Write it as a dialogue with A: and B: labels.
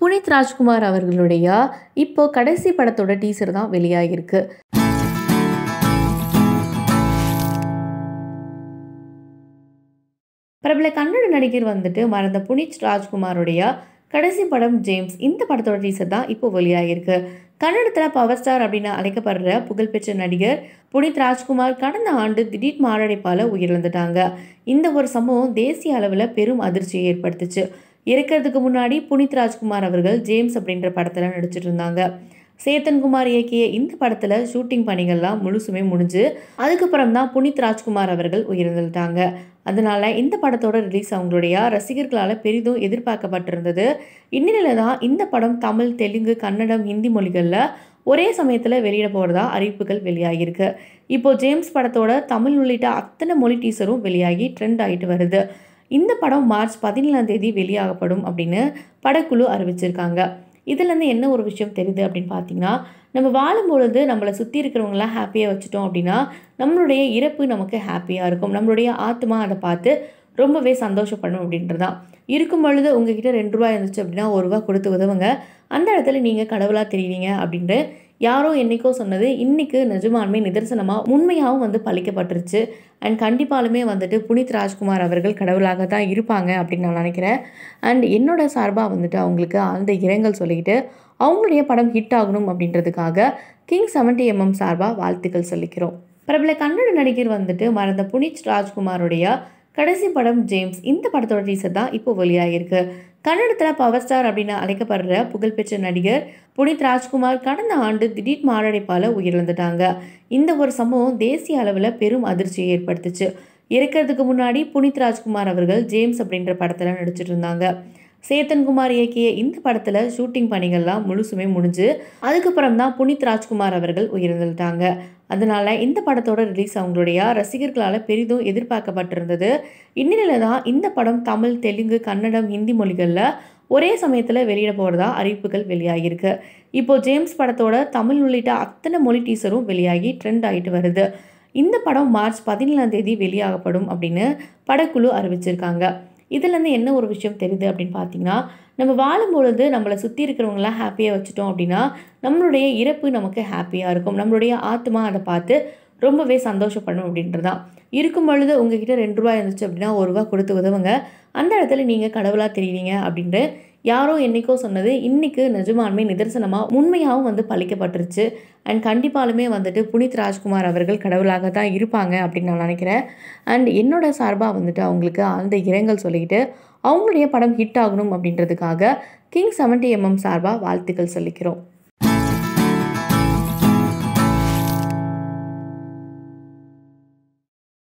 A: புனித் ராஜ்குமார் அவர்களுடைய இப்போ கடைசி படத்தோட டீசர் தான் வெளியாகிருக்கு பிரபல கன்னட நடிகர் வந்துட்டு மறந்த புனித் ராஜ்குமாருடைய கடைசி படம் ஜேம்ஸ் இந்த படத்தோட டீசர் தான் இப்போ வெளியாகிருக்கு கன்னடத்தில் பவர் ஸ்டார் அப்படின்னு அழைக்கப்படுற புகழ்பெற்ற நடிகர் புனித் ராஜ்குமார் கடந்த ஆண்டு திடீர் மாரடைப்பால் உயிரிழந்துட்டாங்க இந்த ஒரு சம்பவம் தேசிய அளவில் பெரும் அதிர்ச்சியை ஏற்படுத்துச்சு இருக்கிறதுக்கு முன்னாடி புனித் ராஜ்குமார் அவர்கள் ஜேம்ஸ் அப்படின்ற படத்தில் நடிச்சிட்டு இருந்தாங்க சேத்தன்குமார் இயக்கிய இந்த படத்தில் ஷூட்டிங் பணிகள்லாம் முழுசுமே முடிஞ்சு அதுக்கப்புறம் தான் புனித் ராஜ்குமார் அவர்கள் உயிரிழந்துட்டாங்க அதனால் இந்த படத்தோட ரிலீஸ் அவங்களுடைய ரசிகர்களால் பெரிதும் எதிர்பார்க்கப்பட்டிருந்தது இந்நிலையில் தான் இந்த படம் தமிழ் தெலுங்கு கன்னடம் ஹிந்தி மொழிகளில் ஒரே சமயத்தில் வெளியிட போகிறதா அறிவிப்புகள் வெளியாகியிருக்கு இப்போது ஜேம்ஸ் படத்தோட தமிழ் உள்ளிட்ட அத்தனை மொழி டீசரும் வெளியாகி ட்ரெண்ட் ஆகிட்டு வருது இந்த படம் மார்ச் பதினேழாம் தேதி வெளியாகப்படும் அப்படின்னு படக்குழு அறிவிச்சிருக்காங்க இதுலேருந்து என்ன ஒரு விஷயம் தெரியுது அப்படின்னு பார்த்தீங்கன்னா நம்ம வாழும் பொழுது நம்மளை சுற்றி இருக்கிறவங்களாம் ஹாப்பியாக வச்சுட்டோம் அப்படின்னா நம்மளுடைய இறப்பு நமக்கு ஹாப்பியாக இருக்கும் நம்மளுடைய ஆத்மா அதை பார்த்து ரொம்பவே சந்தோஷப்படணும் அப்படின்றதான் இருக்கும் பொழுது உங்ககிட்ட ரெண்டு ரூபா இருந்துச்சு அப்படின்னா ஒரு ரூபா கொடுத்து உதவுங்க அந்த இடத்துல நீங்கள் கடவுளாக தெரியுவீங்க அப்படின்ட்டு யாரோ என்றைக்கோ சொன்னது இன்றைக்கு நிஜமான்மை நிதர்சனமாக உண்மையாகவும் வந்து பழிக்கப்பட்டுருச்சு அண்ட் கண்டிப்பாலுமே வந்துட்டு புனித் ராஜ்குமார் அவர்கள் கடவுளாக தான் இருப்பாங்க அப்படின்னு நான் நினைக்கிறேன் அண்ட் என்னோட சார்பாக வந்துட்டு அவங்களுக்கு ஆழ்ந்த இரங்கல் சொல்லிக்கிட்டு அவங்களுடைய படம் ஹிட் ஆகணும் அப்படின்றதுக்காக கிங் செவன்டி எம்எம் சார்பாக வாழ்த்துக்கள் சொல்லிக்கிறோம் பிரபல கன்னட நடிகர் வந்துட்டு மறந்த புனித் ராஜ்குமாருடைய கடைசி படம் ஜேம்ஸ் இந்த படத்தோட டீசர் தான் இப்போ வெளியாகிருக்கு கன்னடத்தில் பவர் ஸ்டார் அப்படின்னு அழைக்கப்படுற புகழ்பெற்ற நடிகர் புனித் ராஜ்குமார் கடந்த ஆண்டு திடீர் மாரடைப்பால் உயிரிழந்துட்டாங்க இந்த ஒரு சம்பவம் தேசிய அளவில் பெரும் அதிர்ச்சியை ஏற்படுத்துச்சு இறக்கிறதுக்கு முன்னாடி புனித் ராஜ்குமார் அவர்கள் ஜேம்ஸ் அப்படின்ற படத்தில் நடிச்சிட்டு இருந்தாங்க சேத்தன்குமார் இயக்கிய இந்த படத்தில் ஷூட்டிங் பணிகள்லாம் முழுசுமே முடிஞ்சு அதுக்கப்புறம் தான் புனித் ராஜ்குமார் அவர்கள் உயிரிழந்துட்டாங்க அதனால் இந்த படத்தோட ரிலீஸ் அவங்களுடைய ரசிகர்களால் பெரிதும் எதிர்பார்க்கப்பட்டிருந்தது இந்நிலையில தான் இந்த படம் தமிழ் தெலுங்கு கன்னடம் ஹிந்தி மொழிகளில் ஒரே சமயத்தில் வெளியிட போகிறதா அறிவிப்புகள் வெளியாகியிருக்கு இப்போது ஜேம்ஸ் படத்தோட தமிழ் உள்ளிட்ட அத்தனை மொழி டீசரும் வெளியாகி ட்ரெண்ட் ஆகிட்டு வருது இந்த படம் மார்ச் பதினேழாம் தேதி வெளியாகப்படும் அப்படின்னு படக்குழு அறிவிச்சிருக்காங்க இதுலேருந்து என்ன ஒரு விஷயம் தெரியுது அப்படின்னு பார்த்தீங்கன்னா நம்ம வாழும்பொழுது நம்மளை சுற்றி இருக்கிறவங்களாம் ஹாப்பியாக வச்சுட்டோம் அப்படின்னா நம்மளுடைய இறப்பு நமக்கு ஹாப்பியாக இருக்கும் நம்மளுடைய ஆத்மா அதை பார்த்து ரொம்பவே சந்தோஷப்படணும் அப்படின்றதான் இருக்கும் பொழுது உங்ககிட்ட ரெண்டு ரூபா இருந்துச்சு அப்படின்னா ஒரு ரூபா கொடுத்து உதவுங்க அந்த இடத்துல நீங்கள் கடவுளாக தெரியுவீங்க அப்படின்ட்டு யாரோ என்னைக்கோ சொன்னது இன்றைக்கு நிஜமான்மை நிதர்சனமாக உண்மையாகவும் வந்து பழிக்கப்பட்டுருச்சு அண்ட் கண்டிப்பாலுமே வந்துட்டு புனித் ராஜ்குமார் அவர்கள் கடவுளாக தான் இருப்பாங்க அப்படின்னு நான் நினைக்கிறேன் அண்ட் என்னோட சார்பாக வந்துட்டு அவங்களுக்கு ஆழ்ந்த இரங்கல் சொல்லிக்கிட்டு அவங்களுடைய படம் ஹிட் ஆகணும் அப்படின்றதுக்காக கிங் செவன்டி எம்எம் சார்பாக வாழ்த்துக்கள் சொல்லிக்கிறோம்